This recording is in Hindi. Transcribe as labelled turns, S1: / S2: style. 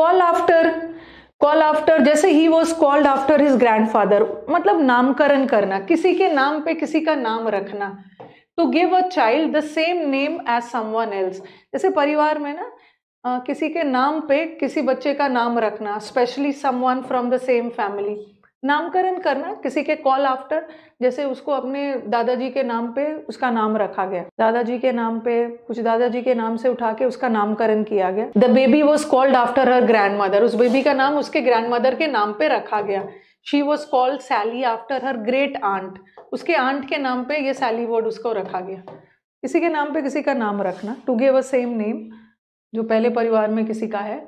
S1: कॉल आफ्टर कॉल आफ्टर जैसे ही was called after his father मतलब नामकरण करना किसी के नाम पे किसी का नाम रखना to give a child the same name as someone else जैसे परिवार में ना किसी के नाम पे किसी बच्चे का नाम रखना specially someone from the same family नामकरण करना किसी के कॉल आफ्टर जैसे उसको अपने दादाजी के नाम पे उसका नाम रखा गया दादाजी के नाम पे कुछ दादाजी के नाम से उठा के उसका नामकरण किया गया the baby was called after her grandmother उस बेबी का नाम उसके ग्रैंड मदर के नाम पे रखा गया she was called Sally after her great aunt उसके आंट के नाम पे ये सैली वर्ड उसको रखा गया किसी के नाम पे किसी का नाम रखना to gave a same name जो पहले परिवार में किसी का है